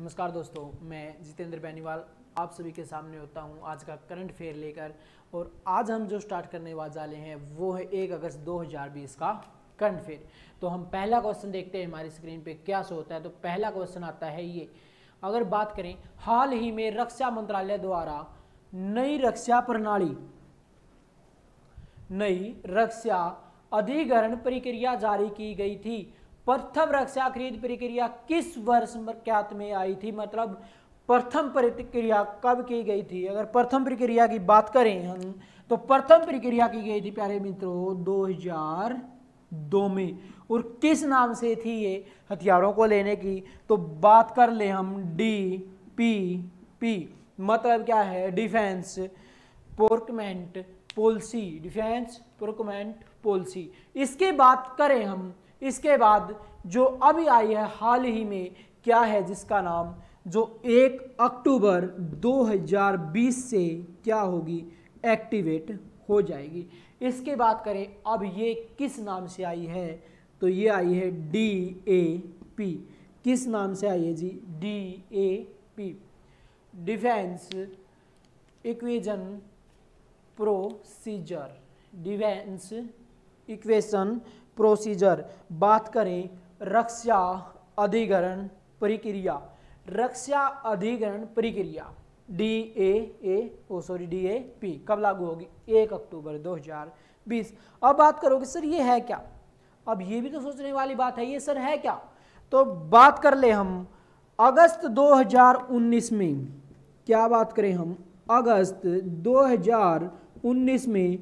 नमस्कार दोस्तों मैं जितेंद्र बेनीवाल आप सभी के सामने होता हूं आज का करंट फेयर लेकर और आज हम जो स्टार्ट करने वाले हैं वो है एक अगस्त 2020 का करंट फेयर तो हम पहला क्वेश्चन देखते हैं हमारी स्क्रीन पे क्या सो होता है तो पहला क्वेश्चन आता है ये अगर बात करें हाल ही में रक्षा मंत्रालय द्वारा नई रक्षा प्रणाली नई रक्षा अधिग्रहण प्रक्रिया जारी की गई थी प्रथम रक्षा खरीद प्रक्रिया किस वर्ष ख्यात में आई थी मतलब प्रथम प्रतिक्रिया कब की गई थी अगर प्रथम प्रक्रिया की बात करें हम तो प्रथम प्रक्रिया की गई थी प्यारे मित्रों 2002 में और किस नाम से थी ये हथियारों को लेने की तो बात कर ले हम डी पी पी मतलब क्या है defence procurement policy defence procurement policy इसके बात करें हम इसके बाद जो अभी आई है हाल ही में क्या है जिसका नाम जो एक अक्टूबर 2020 से क्या होगी एक्टिवेट हो जाएगी इसके बात करें अब ये किस नाम से आई है तो ये आई है डी ए पी किस नाम से आई है जी D A P defence acquisition procedure defence acquisition procedure बात करें रक्षा अधिकरण प्रक्रिया रक्षा अधिकरण प्रक्रिया D A A O sorry D A P कब लागू होगी एक अक्टूबर 2020 अब बात करोगे सर ये है क्या अब ये भी तो सोचने वाली बात है ये सर है क्या तो बात कर ले हम अगस्त 2019 में क्या बात करें हम अगस्त 2019 में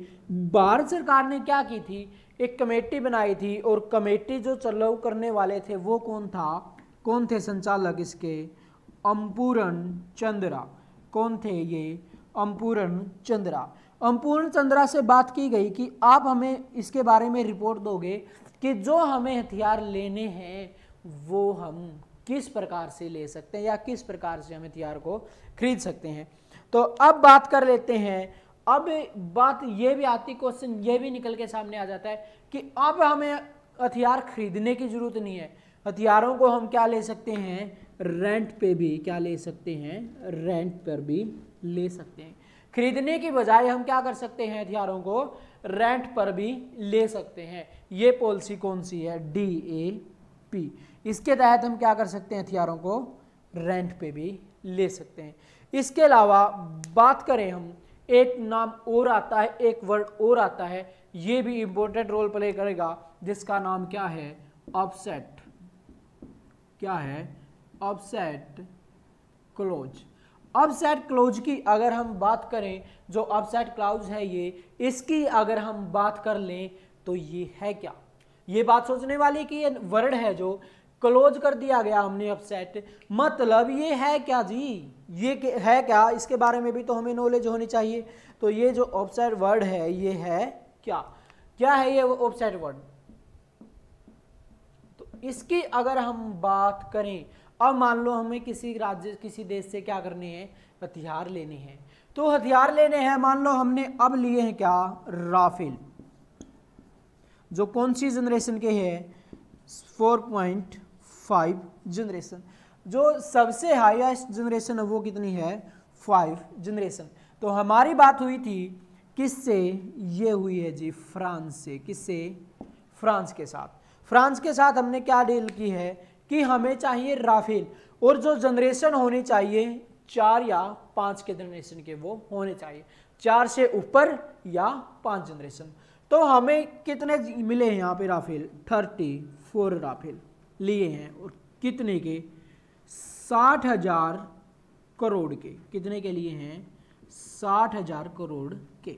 भारत सरकार ने क्या की थी एक कमेटी बनाई थी और कमेटी जो चलाऊ करने वाले थे वो कौन था कौन थे संचालक इसके अम्पूरण चंद्रा कौन थे ये अम्पूरण चंद्रा अम्पूर्ण चंद्रा से बात की गई कि आप हमें इसके बारे में रिपोर्ट दोगे कि जो हमें हथियार लेने हैं वो हम किस प्रकार से ले सकते हैं या किस प्रकार से हम हथियार को खरीद सकते हैं तो अब बात कर लेते हैं अब बात यह भी आती क्वेश्चन ये भी निकल के सामने आ जाता है कि अब हमें हथियार खरीदने की ज़रूरत नहीं है हथियारों को हम क्या ले सकते हैं रेंट पे भी क्या ले सकते हैं रेंट पर भी ले सकते हैं खरीदने की बजाय हम क्या कर सकते हैं हथियारों को रेंट पर भी ले सकते हैं ये पॉलिसी कौन सी है डी ए पी इसके तहत हम क्या कर सकते हैं हथियारों को रेंट पे भी ले सकते हैं इसके अलावा बात करें हम एक नाम और आता है एक वर्ड और आता है ये भी इंपॉर्टेंट रोल प्ले करेगा जिसका नाम क्या है ऑफसेट क्या है ऑफसेट क्लोज ऑफसेट क्लोज की अगर हम बात करें जो ऑफसेट क्लाउज है ये इसकी अगर हम बात कर लें तो ये है क्या ये बात सोचने वाली कि ये वर्ड है जो क्लोज कर दिया गया हमने अपसेट मतलब ये है क्या जी ये है क्या इसके बारे में भी तो हमें नॉलेज होनी चाहिए तो ये जो ऑफसेट वर्ड है ये है क्या क्या है ये ऑफसेट वर्ड तो इसकी अगर हम बात करें अब मान लो हमें किसी राज्य किसी देश से क्या करने हैं हथियार लेने हैं तो हथियार लेने हैं मान लो हमने अब लिए हैं क्या राफेल जो कौन सी जनरेशन के हैं फोर पॉइंट फाइव जनरेशन जो सबसे हाईएस्ट जनरेशन है वो कितनी है फाइव जनरेशन तो हमारी बात हुई थी किससे ये हुई है जी फ्रांस से किससे फ्रांस के साथ फ्रांस के साथ हमने क्या डील की है कि हमें चाहिए राफेल और जो जनरेशन होनी चाहिए चार या पाँच के जनरेशन के वो होने चाहिए चार से ऊपर या पाँच जनरेशन तो हमें कितने मिले हैं यहाँ पे राफेल थर्टी फोर राफेल लिए हैं और कितने के साठ हजार करोड़ के कितने के लिए हैं साठ हजार करोड़ के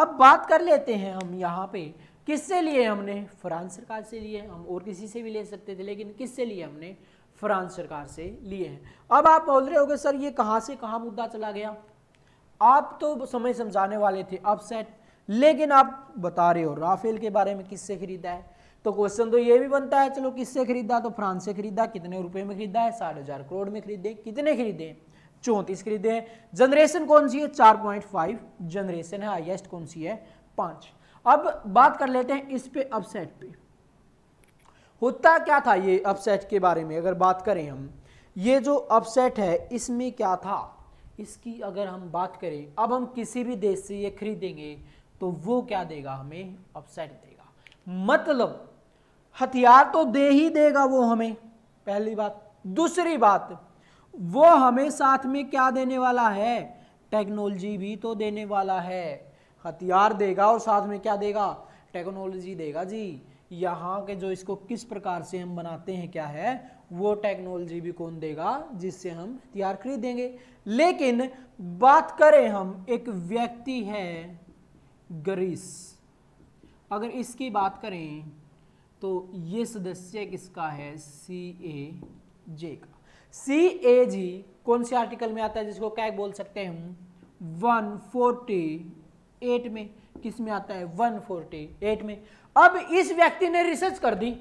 अब बात कर लेते हैं हम यहाँ पे किससे लिए हमने फ्रांस सरकार से लिए हम और किसी से भी ले सकते थे लेकिन किससे लिए हमने फ्रांस सरकार से लिए हैं अब आप बोल रहे होगे सर ये कहाँ से कहाँ मुद्दा चला गया आप तो समय समझाने वाले थे अपसेट लेकिन आप बता रहे हो राफेल के बारे में किससे खरीदा है तो क्वेश्चन तो ये भी बनता है चलो किससे खरीदा तो फ्रांस से खरीदा कितने रुपए में खरीदा है साठ हजार करोड़ में खरीदे कितने खरीदे चौंतीस खरीदे जनरेशन कौन सी है चार पॉइंट फाइव जनरेशन है हाइएस्ट कौन सी है पांच अब बात कर लेते हैं इस पे अपसेट पे होता क्या था ये अपसेट के बारे में अगर बात करें हम ये जो अपसेट है इसमें क्या था इसकी अगर हम बात करें अब हम किसी भी देश से ये खरीदेंगे तो वो क्या देगा हमें अपसेट देगा मतलब हथियार तो दे ही देगा वो हमें पहली बात दूसरी बात वो हमें साथ में क्या देने वाला है टेक्नोलॉजी भी तो देने वाला है हथियार देगा और साथ में क्या देगा टेक्नोलॉजी देगा जी यहाँ के जो इसको किस प्रकार से हम बनाते हैं क्या है वो टेक्नोलॉजी भी कौन देगा जिससे हम हथियार खरीदेंगे लेकिन बात करें हम एक व्यक्ति है ग्रीस अगर इसकी बात करें तो ये सदस्य किसका है सी ए जे का सी ए जी कौन से आर्टिकल में आता है जिसको क्या बोल सकते हैं वन फोर्टी एट में किस में आता है वन फोर्टी एट में अब इस व्यक्ति ने रिसर्च कर दी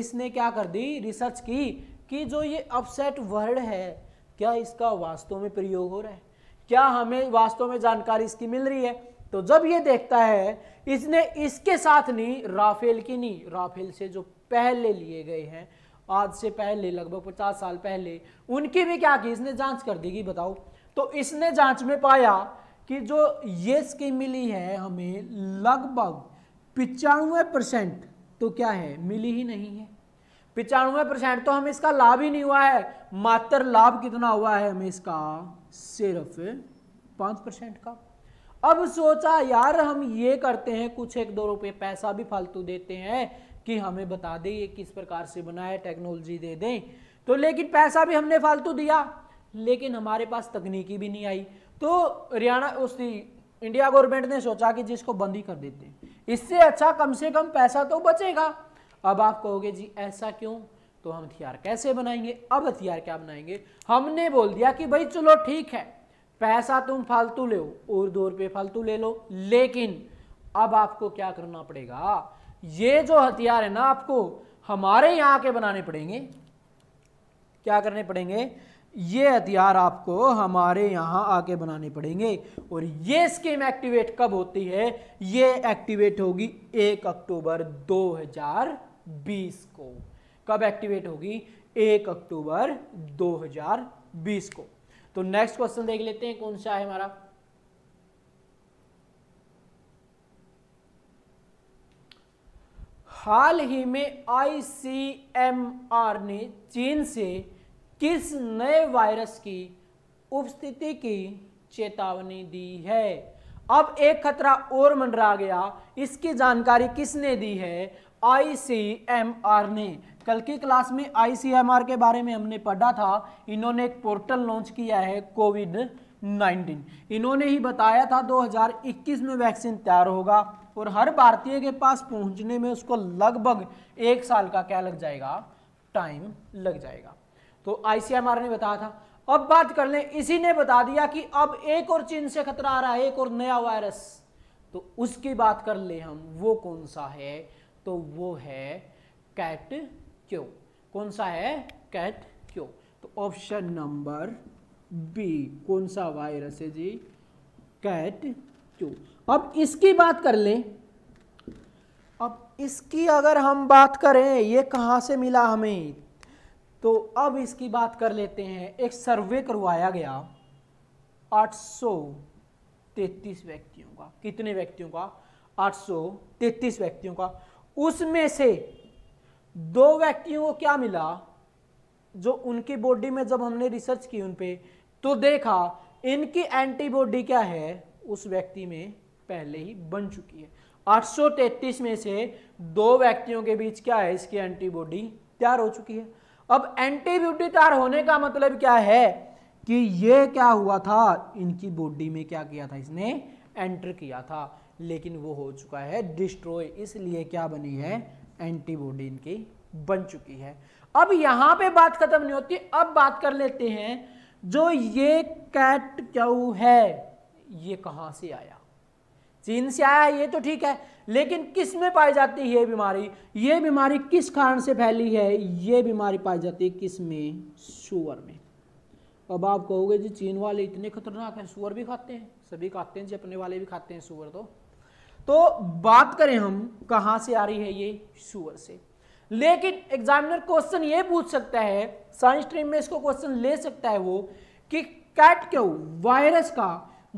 इसने क्या कर दी रिसर्च की कि जो ये अपसेट वर्ड है क्या इसका वास्तव में प्रयोग हो रहा है क्या हमें वास्तव में जानकारी इसकी मिल रही है तो जब ये देखता है इसने इसके साथ नहीं राफेल की नहीं राफेल से जो पहले लिए गए हैं आज से पहले लगभग पचास साल पहले उनकी भी क्या की इसने जांच कर दी बताओ तो इसने जांच में पाया कि जो ये स्कीम मिली है हमें लगभग पिचानवे परसेंट तो क्या है मिली ही नहीं है पिचानवे परसेंट तो हमें इसका लाभ ही नहीं हुआ है मात्र लाभ कितना हुआ है हमें इसका सिर्फ पांच परसेंट का अब सोचा यार हम ये करते हैं कुछ एक दो रुपये पैसा भी फालतू देते हैं कि हमें बता दें ये किस प्रकार से बना है टेक्नोलॉजी दे दें तो लेकिन पैसा भी हमने फालतू दिया लेकिन हमारे पास तकनीकी भी नहीं आई तो हरियाणा उस इंडिया गवर्नमेंट ने सोचा कि जिसको बंद ही कर देते हैं इससे अच्छा कम से कम पैसा तो बचेगा अब आप कहोगे जी ऐसा क्यों तो हम हथियार कैसे बनाएंगे अब हथियार क्या बनाएंगे हमने बोल दिया कि भाई चलो ठीक है पैसा तुम फालतू ले और दो रुपये फालतू ले लो लेकिन अब आपको क्या करना पड़ेगा ये जो हथियार है ना आपको हमारे यहाँ के बनाने पड़ेंगे क्या करने पड़ेंगे ये हथियार आपको हमारे यहाँ आके बनाने पड़ेंगे और ये स्कीम एक्टिवेट कब होती है ये एक्टिवेट होगी एक अक्टूबर 2020 को कब एक्टिवेट होगी एक अक्टूबर 2020 को तो नेक्स्ट क्वेश्चन देख लेते हैं कौन सा है हमारा हाल ही में आईसीएमआर ने चीन से किस नए वायरस की उपस्थिति की चेतावनी दी है अब एक खतरा और मंडरा गया इसकी जानकारी किसने दी है आईसीएमआर ने कल की क्लास में आईसीएमआर के बारे में हमने पढ़ा था इन्होंने एक पोर्टल लॉन्च किया है कोविड 19 इन्होंने ही बताया था 2021 में वैक्सीन तैयार होगा और हर भारतीय के पास पहुंचने में उसको लगभग एक साल का क्या लग जाएगा टाइम लग जाएगा तो आईसीएमआर ने बताया था अब बात कर लें इसी ने बता दिया कि अब एक और चीन से खतरा आ रहा है एक और नया वायरस तो उसकी बात कर ले हम वो कौन सा है तो वो है कैट क्यों कौन सा है कैट क्यों तो ऑप्शन नंबर बी कौन सा वायरस है जी कैट क्यों अब इसकी बात कर लें अब इसकी अगर हम बात करें ये कहां से मिला हमें तो अब इसकी बात कर लेते हैं एक सर्वे करवाया गया 833 व्यक्तियों का कितने व्यक्तियों का 833 व्यक्तियों का उसमें से दो व्यक्तियों को क्या मिला जो उनकी बॉडी में जब हमने रिसर्च की उन तो देखा इनकी एंटीबॉडी क्या है उस व्यक्ति में पहले ही बन चुकी है 833 में से दो व्यक्तियों के बीच क्या है इसकी एंटीबॉडी तैयार हो चुकी है अब एंटीबॉडी तैयार होने का मतलब क्या है कि यह क्या हुआ था इनकी बॉडी में क्या किया था इसने एंटर किया था लेकिन वो हो चुका है डिस्ट्रॉय इसलिए क्या बनी है एंटीबॉडी इनकी बन चुकी है अब यहाँ पे बात खत्म नहीं होती अब बात कर लेते हैं जो ये कैट क्यू है ये कहाँ से आया चीन से आया ये तो ठीक है लेकिन किस में पाई जाती है ये बीमारी ये बीमारी किस कारण से फैली है ये बीमारी पाई जाती है किस में शुअर में अब आप कहोगे जी चीन वाले इतने खतरनाक हैं सुअर भी खाते हैं सभी खाते हैं जी अपने वाले भी खाते हैं सुअर तो तो बात करें हम कहां से आ रही है ये शुअर से लेकिन एग्जामिनर क्वेश्चन ये पूछ सकता है साइंस स्ट्रीम में इसको क्वेश्चन ले सकता है वो कि कैट क्यों वायरस का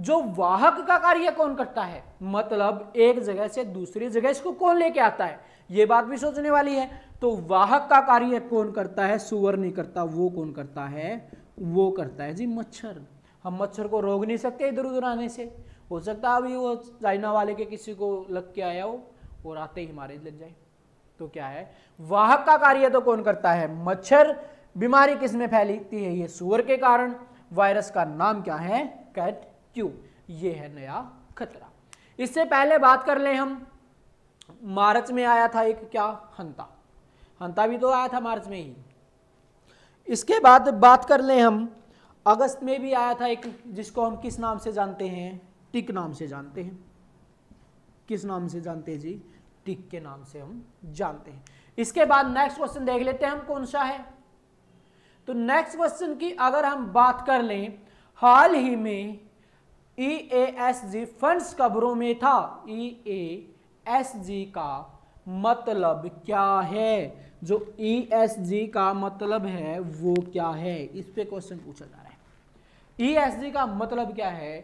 जो वाहक का कार्य कौन करता है मतलब एक जगह से दूसरी जगह इसको कौन लेके आता है ये बात भी सोचने वाली है तो वाहक का कार्य कौन करता है सुअर नहीं करता वो कौन करता है वो करता है जी मच्छर हम मच्छर को रोक नहीं सकते इधर उधर आने से हो सकता है अभी वो चाइना वाले के किसी को लग के आया हो और आते ही हमारे लग जाए तो क्या है वाहक का कार्य तो कौन करता है मच्छर बीमारी किसमें फैलती है ये सुअर के कारण वायरस का नाम क्या है कैट क्यू ये है नया खतरा इससे पहले बात कर ले हम मार्च में आया था एक क्या हंता हंता भी तो आया था मार्च में ही इसके बाद बात कर ले हम अगस्त में भी आया था एक जिसको हम किस नाम से जानते हैं टिक नाम से जानते हैं किस नाम से जानते हैं जी टिक के नाम से हम जानते हैं इसके बाद नेक्स्ट क्वेश्चन देख लेते हैं हम कौन सा है तो नेक्स्ट क्वेश्चन की अगर हम बात कर लें हाल ही में ई ए एस जी फंड खबरों में था ई ए एस जी का मतलब क्या है जो ई एस जी का मतलब है वो क्या है इस पे क्वेश्चन पूछा जा रहा है ई एस जी का मतलब क्या है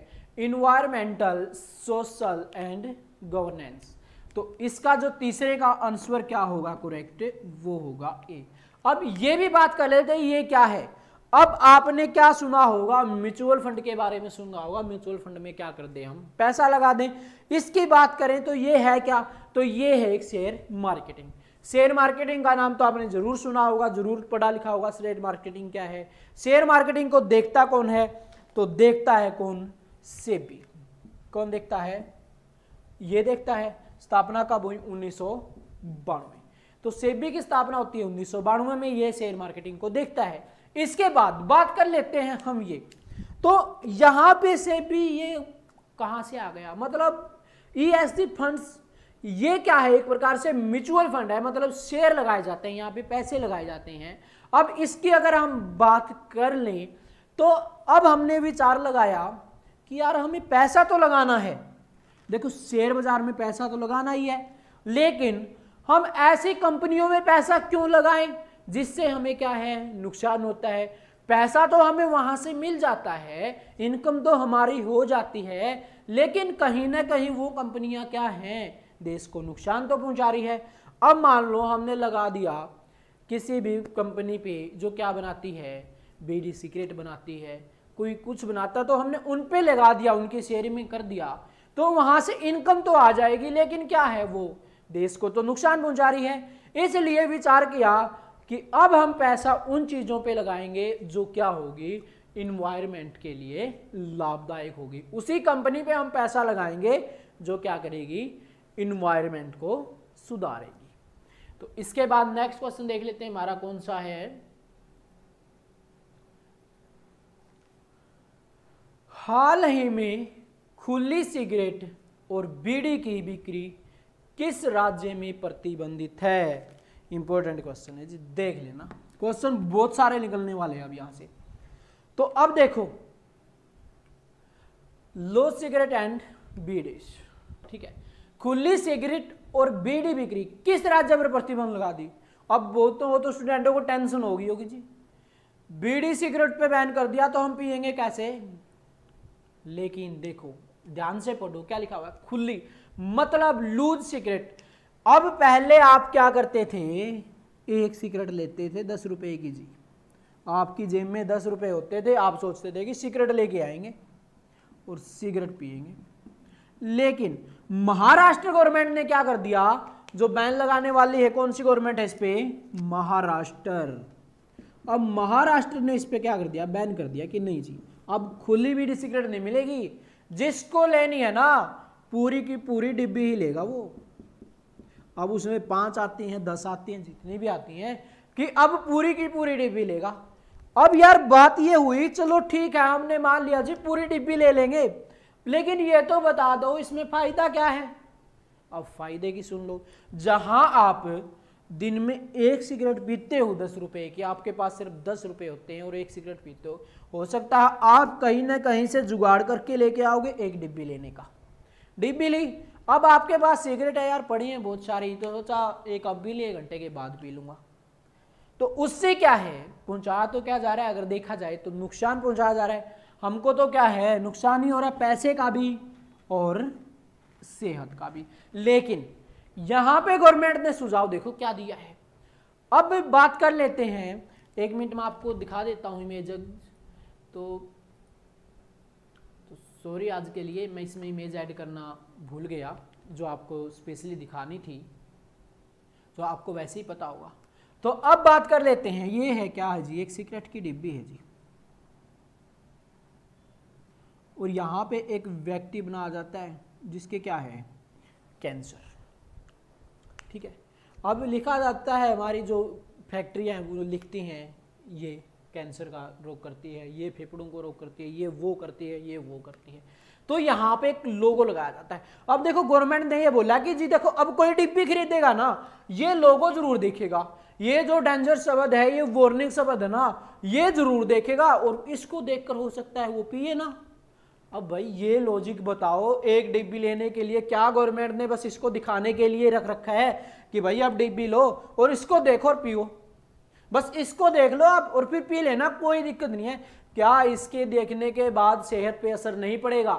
इन्वायरमेंटल सोशल एंड गवर्नेंस तो इसका जो तीसरे का आंसर क्या होगा करेक्ट वो होगा ए अब ये भी बात कर लेते हैं ये क्या है अब आपने क्या सुना होगा म्यूचुअल फंड के बारे में सुना होगा म्यूचुअल फंड में क्या कर दें हम पैसा लगा दें इसकी बात करें तो ये है क्या तो ये है एक शेयर मार्केटिंग शेयर मार्केटिंग का नाम तो आपने जरूर सुना होगा जरूर पढ़ा लिखा होगा शेयर मार्केटिंग क्या है शेयर मार्केटिंग को देखता कौन है तो देखता है कौन से कौन देखता है ये देखता है स्थापना कब हुई उन्नीस तो सेबी की स्थापना होती है उन्नीस में ये शेयर मार्केटिंग को देखता है इसके बाद बात कर लेते हैं हम ये तो यहां पे सेबी ये कहां से आ गया मतलब ई e फंड्स ये क्या है एक प्रकार से म्यूचुअल फंड है मतलब शेयर लगाए जाते हैं यहां पे पैसे लगाए जाते हैं अब इसकी अगर हम बात कर लें तो अब हमने विचार लगाया कि यार हमें पैसा तो लगाना है देखो शेयर बाजार में पैसा तो लगाना ही है लेकिन हम ऐसी कंपनियों में पैसा क्यों लगाएं जिससे हमें क्या है नुकसान होता है पैसा तो हमें वहां से मिल जाता है इनकम तो हमारी हो जाती है लेकिन कहीं ना कहीं वो कंपनियां क्या हैं देश को नुकसान तो पहुंचा रही है अब मान लो हमने लगा दिया किसी भी कंपनी पे जो क्या बनाती है बीड़ी सिगरेट बनाती है कोई कुछ बनाता तो हमने उन पे लगा दिया उनकी शेयरिंग में कर दिया तो वहां से इनकम तो आ जाएगी लेकिन क्या है वो देश को तो नुकसान पहुंचा रही है इसलिए विचार किया कि अब हम पैसा उन चीज़ों पे लगाएंगे जो क्या होगी इन्वायरमेंट के लिए लाभदायक होगी उसी कंपनी पे हम पैसा लगाएंगे जो क्या करेगी इन्वायरमेंट को सुधारेगी तो इसके बाद नेक्स्ट क्वेश्चन देख लेते हैं हमारा कौन सा है हाल ही में खुली सिगरेट और बीड़ी की बिक्री किस राज्य में प्रतिबंधित है इंपॉर्टेंट क्वेश्चन है जी देख लेना क्वेश्चन बहुत सारे निकलने वाले हैं अब यहां से तो अब देखो लो सिगरेट एंड बीड़ी ठीक है खुली सिगरेट और बीड़ी बिक्री किस राज्य पर प्रतिबंध लगा दी अब बोलते तो हो तो स्टूडेंटों को टेंशन होगी होगी जी बीड़ी सिगरेट पे बैन कर दिया तो हम पियेंगे कैसे लेकिन देखो ध्यान से पढ़ो क्या लिखा हुआ है खुली मतलब लूज सिगरेट अब पहले आप क्या करते थे एक सिगरेट लेते थे दस रुपए की जी आपकी जेब में दस रुपए होते थे आप सोचते थे कि सिगरेट लेके आएंगे और सिगरेट पिएंगे लेकिन महाराष्ट्र गवर्नमेंट ने क्या कर दिया जो बैन लगाने वाली है कौन सी गवर्नमेंट है इस पर महाराष्ट्र अब महाराष्ट्र ने इस पर क्या कर दिया बैन कर दिया कि नहीं जी अब खुली बीड़ी सिगरेट नहीं मिलेगी जिसको लेनी है ना पूरी की पूरी डिब्बी ही लेगा वो अब उसमें पांच आती हैं दस आती हैं जितनी भी आती हैं कि अब पूरी की पूरी डिब्बी लेगा अब यार बात ये हुई चलो ठीक है हमने मान लिया जी पूरी डिब्बी ले लेंगे लेकिन ये तो बता दो इसमें फायदा क्या है अब फायदे की सुन लो जहां आप दिन में एक सिगरेट पीते हो दस रुपये की आपके पास सिर्फ दस रुपये होते हैं और एक सिगरेट पीते हो हो सकता है आप कहीं ना कहीं से जुगाड़ करके लेके आओगे एक डिब्बी लेने का डिब्बी ली अब आपके पास सिगरेट है यार पड़ी है बहुत सारी तो सोचा एक अब भी ली एक घंटे के बाद पी लूँगा तो उससे क्या है पहुँचा तो क्या जा रहा है अगर देखा जाए तो नुकसान पहुँचाया जा रहा है हमको तो क्या है नुकसान ही हो रहा है पैसे का भी और सेहत का भी लेकिन यहां पे गवर्नमेंट ने सुझाव देखो क्या दिया है अब बात कर लेते हैं एक मिनट में आपको दिखा देता हूं इमेज तो, तो सॉरी आज के लिए मैं इसमें इमेज ऐड करना भूल गया जो आपको स्पेशली दिखानी थी तो आपको वैसे ही पता होगा तो अब बात कर लेते हैं ये है क्या है जी एक सीक्रेट की डिब्बी है जी और यहां पे एक व्यक्ति बना जाता है जिसके क्या है कैंसर ठीक है अब लिखा जाता है हमारी जो फैक्ट्रियाँ हैं वो लिखती हैं ये कैंसर का रोग करती है ये फेफड़ों को रोग करती है ये वो करती है ये वो करती है तो यहाँ पे एक लोगो लगाया जाता है अब देखो गवर्नमेंट ने ये बोला कि जी देखो अब कोई डिब्बी खरीदेगा ना ये लोगो जरूर देखेगा ये जो डेंजर शब्द है ये वार्निंग शब्द है ना ये जरूर देखेगा और इसको देखकर हो सकता है वो पिए ना अब भाई ये लॉजिक बताओ एक डिब्बी लेने के लिए क्या गवर्नमेंट ने बस इसको दिखाने के लिए रख रखा है कि भाई आप डिब्बी लो और इसको देखो और पियो बस इसको देख लो आप और फिर पी लेना कोई दिक्कत नहीं है क्या इसके देखने के बाद सेहत पे असर नहीं पड़ेगा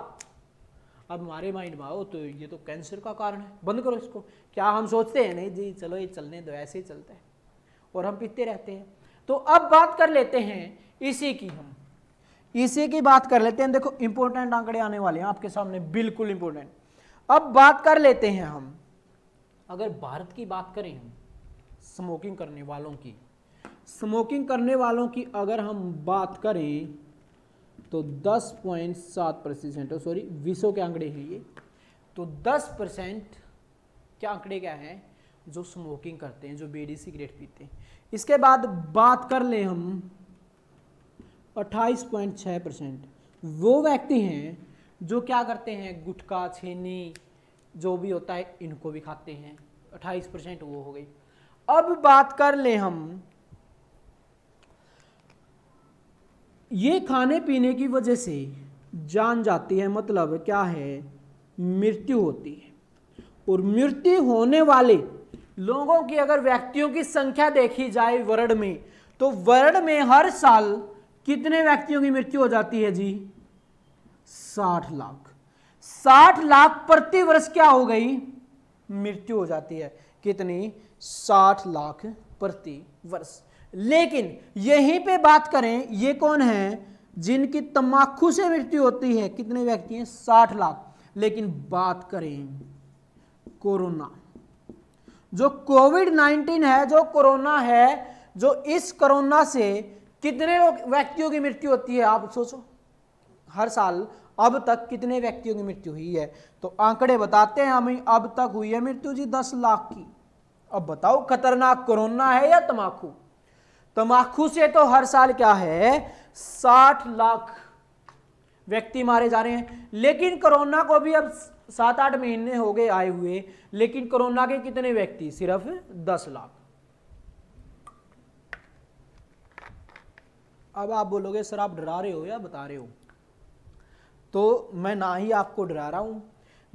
अब हमारे माइंड में आओ तो ये तो कैंसर का कारण है बंद करो इसको क्या हम सोचते हैं नहीं जी चलो ये चलने दो ऐसे ही चलता है और हम पीते रहते हैं तो अब बात कर लेते हैं इसी की हम इसी की बात कर लेते हैं देखो इंपोर्टेंट आंकड़े आने वाले हैं आपके सामने बिल्कुल इंपॉर्टेंट अब बात कर लेते हैं हम अगर भारत की बात करें हम स्मोकिंग करने वालों की स्मोकिंग करने वालों की अगर हम बात करें तो 10.7 परसेंट सॉरी विसो के आंकड़े हैं ये तो 10 परसेंट के आंकड़े क्या हैं जो स्मोकिंग करते हैं जो बीड़ी सिगरेट पीते हैं इसके बाद बात कर लें हम अट्ठाईस पॉइंट छः परसेंट वो व्यक्ति हैं जो क्या करते हैं गुटखा छेनी जो भी होता है इनको भी खाते हैं अट्ठाईस परसेंट वो हो गई अब बात कर लें हम ये खाने पीने की वजह से जान जाती है मतलब क्या है मृत्यु होती है और मृत्यु होने वाले लोगों की अगर व्यक्तियों की संख्या देखी जाए वर्ड में तो वर्ड में हर साल कितने व्यक्तियों की मृत्यु हो जाती है जी साठ लाख साठ लाख प्रति वर्ष क्या हो गई मृत्यु हो जाती है कितनी साठ लाख प्रति वर्ष लेकिन यहीं पे बात करें ये कौन है जिनकी तंबाकू से मृत्यु होती है कितने व्यक्ति हैं साठ लाख लेकिन बात करें कोरोना जो कोविड नाइनटीन है जो कोरोना है जो इस कोरोना से कितने लोग व्यक्तियों की मृत्यु होती है आप सोचो हर साल अब तक कितने व्यक्तियों की मृत्यु हुई है तो आंकड़े बताते हैं हमें अब तक हुई है मृत्यु जी दस लाख की अब बताओ खतरनाक कोरोना है या तमाखू तमाखू से तो हर साल क्या है साठ लाख व्यक्ति मारे जा रहे हैं लेकिन कोरोना को भी अब सात आठ महीने हो गए आए हुए लेकिन कोरोना के कितने व्यक्ति सिर्फ दस लाख अब आप बोलोगे सर आप डरा रहे हो या बता रहे हो तो मैं ना ही आपको डरा रहा हूं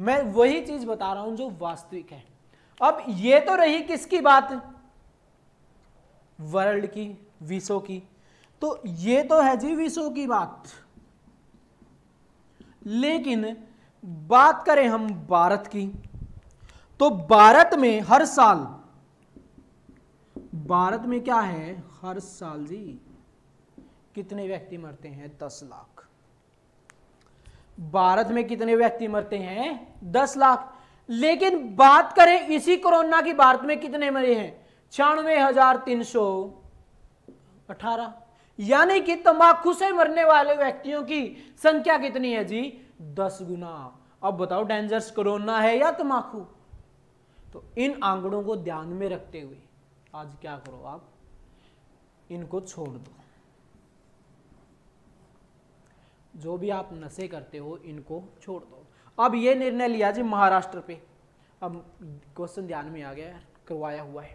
मैं वही चीज बता रहा हूं जो वास्तविक है अब ये तो रही किसकी बात वर्ल्ड की विशो की तो ये तो है जी विशो की बात लेकिन बात करें हम भारत की तो भारत में हर साल भारत में क्या है हर साल जी कितने व्यक्ति मरते हैं दस लाख भारत में कितने व्यक्ति मरते हैं दस लाख लेकिन बात करें इसी कोरोना की भारत में कितने मरे हैं छियानवे हजार तीन सौ अठारह यानी कि तंबाकू से मरने वाले व्यक्तियों की संख्या कितनी है जी दस गुना अब बताओ डेंजर्स कोरोना है या तंबाकू तो इन आंकड़ों को ध्यान में रखते हुए आज क्या करो आप इनको छोड़ दो जो भी आप नशे करते हो इनको छोड़ दो अब ये निर्णय लिया जी महाराष्ट्र पे अब क्वेश्चन ध्यान में आ गया करवाया हुआ है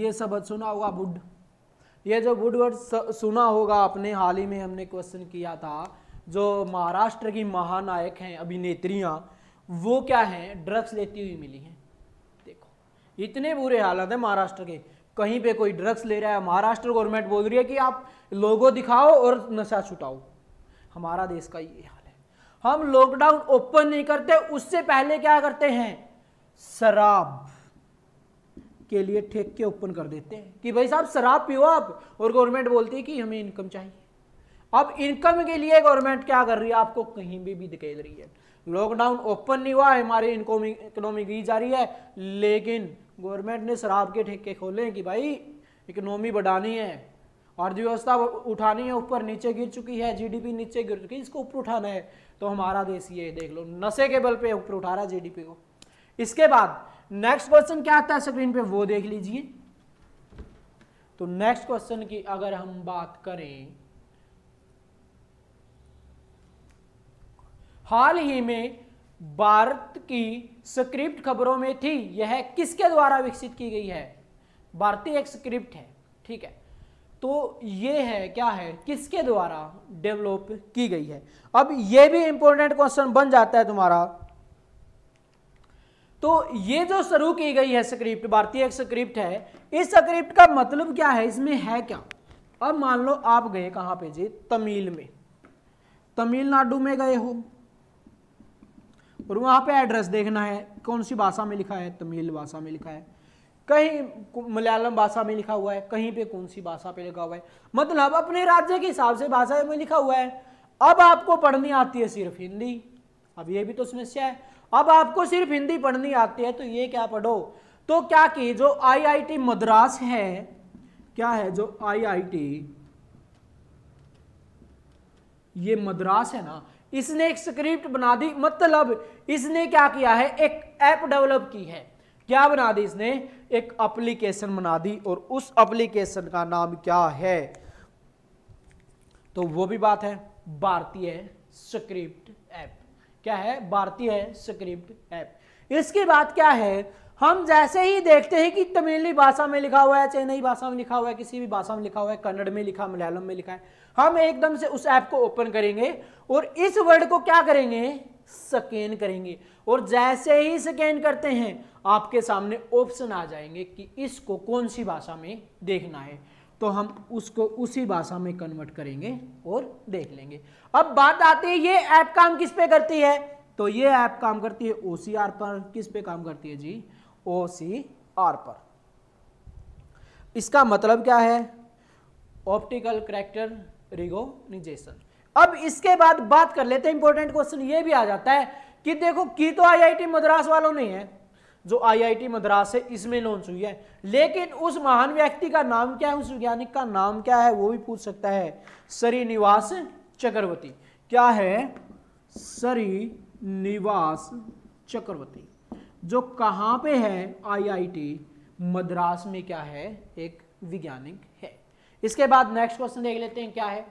ये सब सुना होगा बुड ये जो बुड वर्ड सुना होगा आपने हाल ही में हमने क्वेश्चन किया था जो महाराष्ट्र की महानायक हैं अभिनेत्रियां वो क्या हैं ड्रग्स लेती हुई मिली हैं देखो इतने बुरे हालत है महाराष्ट्र के कहीं पे कोई ड्रग्स ले रहा है महाराष्ट्र गवर्नमेंट बोल रही है कि आप लोगों दिखाओ और नशा छुटाओ हमारा देश का ये हाल है हम लॉकडाउन ओपन नहीं करते उससे पहले क्या करते हैं शराब के लिए ठेक के ओपन कर देते हैं कि भाई साहब शराब पियो आप और गवर्नमेंट बोलती है कि हमें इनकम चाहिए अब इनकम के लिए गवर्नमेंट क्या कर रही है आपको कहीं भी भी धकेल रही है लॉकडाउन ओपन नहीं हुआ है हमारी इनकोमी इकोनॉमी गई जा रही है लेकिन गवर्नमेंट ने शराब के ठेके खोले कि भाई इकोनॉमी बढ़ानी है अर्थव्यवस्था उठानी है ऊपर नीचे गिर चुकी है जीडीपी नीचे गिर चुकी है इसको ऊपर उठाना है तो हमारा देश ये देख लो नशे के बल पे ऊपर उठा रहा है जी को इसके बाद नेक्स्ट क्वेश्चन क्या आता है स्क्रीन पे वो देख लीजिए तो नेक्स्ट क्वेश्चन की अगर हम बात करें हाल ही में भारत की स्क्रिप्ट खबरों में थी यह किसके द्वारा विकसित की गई है भारतीय एक स्क्रिप्ट है ठीक है तो ये है क्या है किसके द्वारा डेवलप की गई है अब ये भी इंपॉर्टेंट क्वेश्चन बन जाता है तुम्हारा तो ये जो शुरू की गई है स्क्रिप्ट भारतीय एक स्क्रिप्ट है इस स्क्रिप्ट का मतलब क्या है इसमें है क्या अब मान लो आप गए कहां पे जी तमिल में तमिलनाडु में गए हो और वहाँ पे एड्रेस देखना है कौन सी भाषा में लिखा है तमिल भाषा में लिखा है कहीं मलयालम भाषा में लिखा हुआ है कहीं पे कौन सी भाषा पे लिखा हुआ है मतलब अपने राज्य के हिसाब से भाषा में लिखा हुआ है अब आपको पढ़नी आती है सिर्फ हिंदी अब ये भी तो समस्या है अब आपको सिर्फ हिंदी पढ़नी आती है तो ये क्या पढ़ो तो क्या की जो आईआईटी मद्रास है क्या है जो आईआईटी ये मद्रास है ना इसने एक स्क्रिप्ट बना दी मतलब इसने क्या किया है एक ऐप डेवलप की है क्या बना दी इसने एक एप्लीकेशन बना दी और उस एप्लीकेशन का नाम क्या है तो वो भी बात है भारतीय स्क्रिप्ट ऐप क्या है भारतीय स्क्रिप्ट ऐप इसके बाद क्या है हम जैसे ही देखते हैं कि तमिली भाषा में लिखा हुआ है चेन्नई भाषा में लिखा हुआ है किसी भी भाषा में लिखा हुआ है कन्नड़ में लिखा मलयालम में लिखा है हम एकदम से उस ऐप को ओपन करेंगे और इस वर्ड को क्या करेंगे स्कैन करेंगे और जैसे ही स्कैन करते हैं आपके सामने ऑप्शन आ जाएंगे कि इसको कौन सी भाषा में देखना है तो हम उसको उसी भाषा में कन्वर्ट करेंगे और देख लेंगे अब बात आती है ये ऐप काम किस पे करती है तो ये ऐप काम करती है ओ पर किस पे काम करती है जी ओ सी आर पर इसका मतलब क्या है ऑप्टिकल करेक्टर रिगोनिजेशन अब इसके बाद बात कर लेते हैं इंपॉर्टेंट क्वेश्चन ये भी आ जाता है कि देखो की तो आईआईटी मद्रास वालों ने है जो आईआईटी मद्रास है इसमें लॉन्च हुई है लेकिन उस महान व्यक्ति का नाम क्या है उस वैज्ञानिक का नाम क्या है वो भी पूछ सकता है श्रीनिवास चक्रवर्ती क्या है श्रीनिवास चक्रवर्ती जो कहाँ पे है आईआईटी मद्रास में क्या है एक वैज्ञानिक है इसके बाद नेक्स्ट क्वेश्चन देख लेते हैं क्या है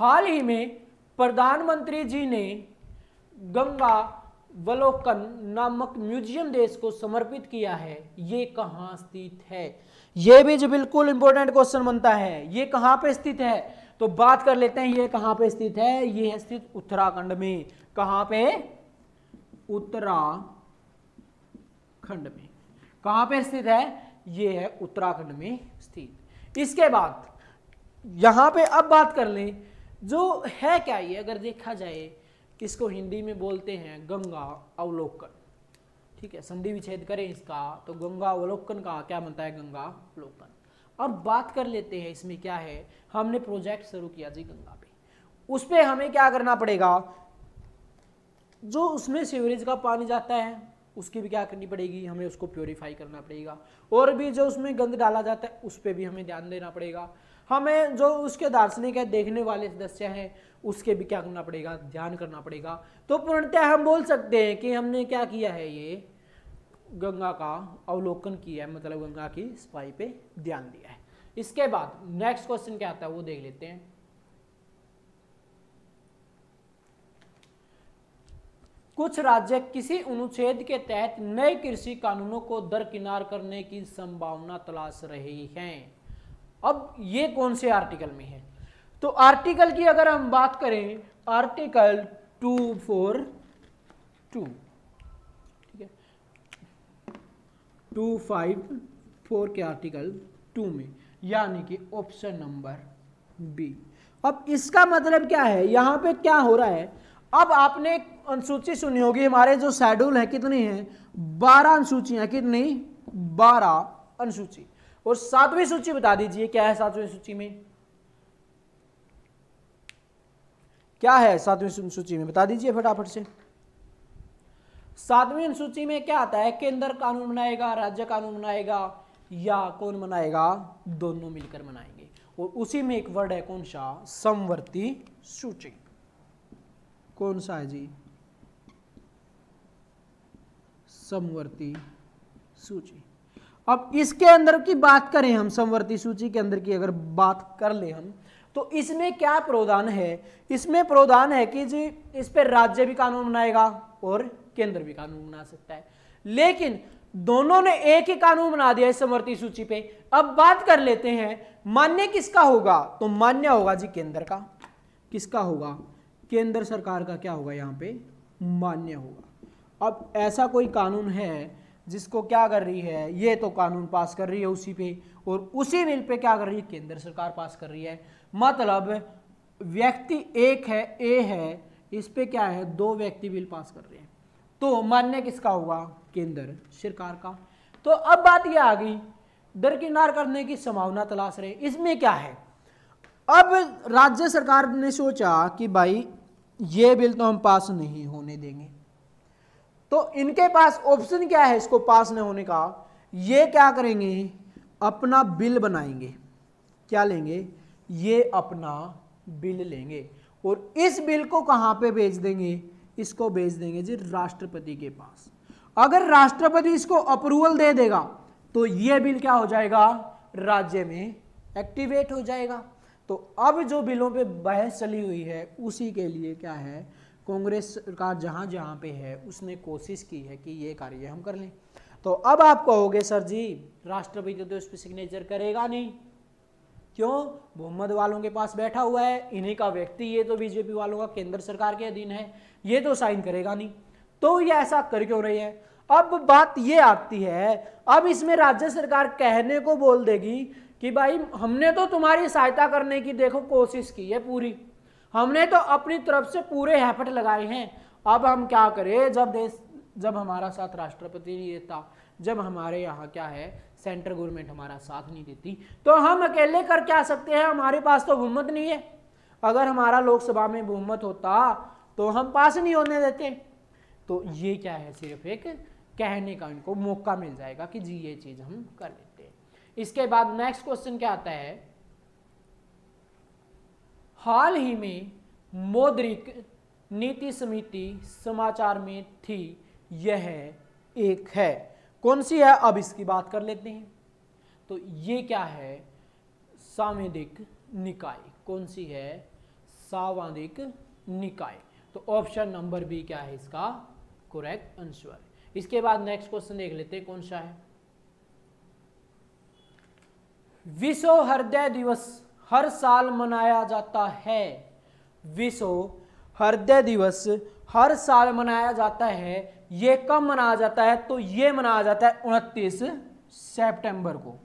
हाल ही में प्रधानमंत्री जी ने गंगा वलोकन नामक म्यूजियम देश को समर्पित किया है ये कहाँ स्थित है ये भी जो बिल्कुल इंपॉर्टेंट क्वेश्चन बनता है ये कहाँ पे स्थित है तो बात कर लेते हैं ये कहां पे स्थित है ये है स्थित उत्तराखंड में कहां पे उत्तराखंड में कहां पे स्थित है ये है उत्तराखंड में स्थित इसके बाद यहां पे अब बात कर लें जो है क्या ये अगर देखा जाए इसको हिंदी में बोलते हैं गंगा अवलोकन ठीक है संधि विच्छेद करें इसका तो गंगा अवलोकन का क्या बनता है गंगा अवलोकन अब बात कर लेते हैं इसमें क्या है हमने प्रोजेक्ट शुरू किया जी गंगा पे उस पर हमें क्या करना पड़ेगा जो उसमें सीवरेज का पानी जाता है उसकी भी क्या करनी पड़ेगी हमें उसको प्योरीफाई करना पड़ेगा और भी जो उसमें गंद डाला जाता है उस पर भी हमें ध्यान देना पड़ेगा हमें जो उसके दार्शनिक है देखने वाले सदस्य हैं उसके भी क्या करना पड़ेगा ध्यान करना पड़ेगा तो पूर्णतः हम बोल सकते हैं कि हमने क्या किया है ये गंगा का अवलोकन किया है मतलब गंगा की सफाई पे ध्यान दिया है इसके बाद नेक्स्ट क्वेश्चन क्या आता है वो देख लेते हैं कुछ राज्य किसी अनुच्छेद के तहत नए कृषि कानूनों को दरकिनार करने की संभावना तलाश रहे हैं अब ये कौन से आर्टिकल में है तो आर्टिकल की अगर हम बात करें article two four two two five four के आर्टिकल टू में यानी कि ऑप्शन नंबर बी अब इसका मतलब क्या है यहाँ पे क्या हो रहा है अब आपने अनुसूची सुनी होगी हमारे जो शेड्यूल है कितनी है बारह अनुसूचियाँ कितनी बारह अनुसूची और सातवीं सूची बता दीजिए क्या है सातवीं सूची में क्या है सातवीं सूची में बता दीजिए फटाफट से सातवीं अनुसूची में क्या आता है केंद्र कानून बनाएगा राज्य कानून बनाएगा या कौन बनाएगा दोनों मिलकर बनाएंगे और उसी में एक वर्ड है कौन सा समवर्ती सूची कौन सा है जी समवर्ती सूची अब इसके अंदर की बात करें हम समवर्ती सूची के अंदर की अगर बात कर ले हम तो इसमें क्या प्रावधान है इसमें प्रावधान है कि जी इस पर राज्य भी कानून बनाएगा और केंद्र भी कानून बना सकता है लेकिन दोनों ने एक ही कानून बना दिया है समर्थी सूची पे अब बात कर लेते हैं मान्य किसका होगा तो मान्य होगा जी केंद्र का किसका होगा केंद्र सरकार का क्या होगा यहाँ पे मान्य होगा अब ऐसा कोई कानून है जिसको क्या कर रही है ये तो कानून पास कर रही है उसी पे और उसी बिल पे क्या कर रही है केंद्र सरकार पास कर रही है मतलब व्यक्ति एक है ए है इस पे क्या है दो व्यक्ति बिल पास कर रहे हैं तो मान्य किसका हुआ केंद्र सरकार का तो अब बात यह आ गई दरकिनार करने की संभावना तलाश रहे इसमें क्या है अब राज्य सरकार ने सोचा कि भाई ये बिल तो हम पास नहीं होने देंगे तो इनके पास ऑप्शन क्या है इसको पास न होने का ये क्या करेंगे अपना बिल बनाएंगे क्या लेंगे ये अपना बिल लेंगे और इस बिल को कहां पे भेज देंगे इसको भेज देंगे जी राष्ट्रपति के पास अगर राष्ट्रपति इसको अप्रूवल दे देगा तो यह बिल क्या हो जाएगा राज्य में एक्टिवेट हो जाएगा तो अब जो बिलों पे बहस चली हुई है उसी के लिए क्या है कांग्रेस सरकार जहां जहां पे है उसने कोशिश की है कि ये कार्य हम कर लें तो अब आप कहोगे सर जी राष्ट्रपति तो इस पर सिग्नेचर करेगा नहीं क्यों मोहम्मद वालों के पास बैठा हुआ है इन्हीं का व्यक्ति ये तो बीजेपी वालों का केंद्र सरकार के अधीन है ये तो साइन करेगा नहीं तो ये ऐसा कर क्यों रही है अब बात ये आती है अब इसमें राज्य सरकार कहने को बोल देगी कि भाई हमने तो तुम्हारी सहायता करने की देखो कोशिश की है पूरी हमने तो अपनी तरफ से पूरे हैफट लगाए हैं अब हम क्या करें जब देश जब हमारा साथ राष्ट्रपति नहीं देता जब हमारे यहाँ क्या है सेंट्रल गवर्नमेंट हमारा साथ नहीं देती तो हम अकेले कर क्या सकते हैं हमारे पास तो बहुमत नहीं है अगर हमारा लोकसभा में बहुमत होता तो हम पास नहीं होने देते तो ये क्या है सिर्फ एक कहने का इनको मौका मिल जाएगा कि जी ये चीज़ हम कर लेते हैं इसके बाद नेक्स्ट क्वेश्चन क्या आता है हाल ही में मौद्रिक नीति समिति समाचार में थी यह एक है कौन सी है अब इसकी बात कर लेते हैं तो ये क्या है सावेदिक निकाय कौन सी है सावादिक निकाय तो ऑप्शन नंबर बी क्या है इसका करेक्ट आंसर इसके बाद नेक्स्ट क्वेश्चन देख लेते हैं कौन सा है विश्व हृदय दिवस हर साल मनाया जाता है विश्व हृदय दिवस हर साल मनाया जाता है ये कब मनाया जाता है तो ये मनाया जाता है उनतीस सितंबर को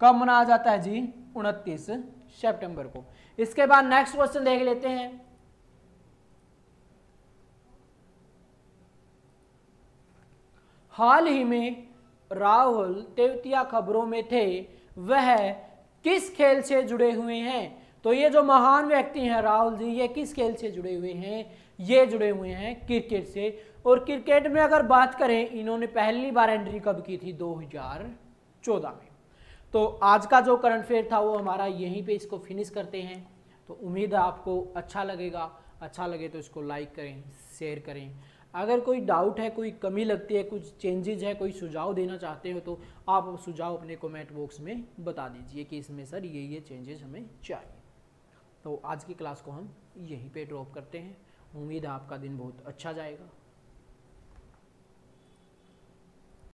कब मनाया जाता है जी उनतीस सितंबर को इसके बाद नेक्स्ट क्वेश्चन देख लेते हैं हाल ही में राहुल तेवतिया खबरों में थे वह किस खेल से जुड़े हुए हैं तो ये जो महान व्यक्ति हैं राहुल जी ये किस खेल से जुड़े हुए हैं ये जुड़े हुए हैं क्रिकेट से और क्रिकेट में अगर बात करें इन्होंने पहली बार एंट्री कब की थी 2014 में तो आज का जो करंट अफेयर था वो हमारा यहीं पे इसको फिनिश करते हैं तो उम्मीद है आपको अच्छा लगेगा अच्छा लगे तो इसको लाइक करें शेयर करें अगर कोई डाउट है कोई कमी लगती है कुछ चेंजेज है कोई सुझाव देना चाहते हो तो आप सुझाव अपने कॉमेंट बॉक्स में बता दीजिए कि इसमें सर ये ये चेंजेज हमें चाहिए तो आज की क्लास को हम यहीं पर ड्रॉप करते हैं उम्मीद है आपका दिन बहुत अच्छा जाएगा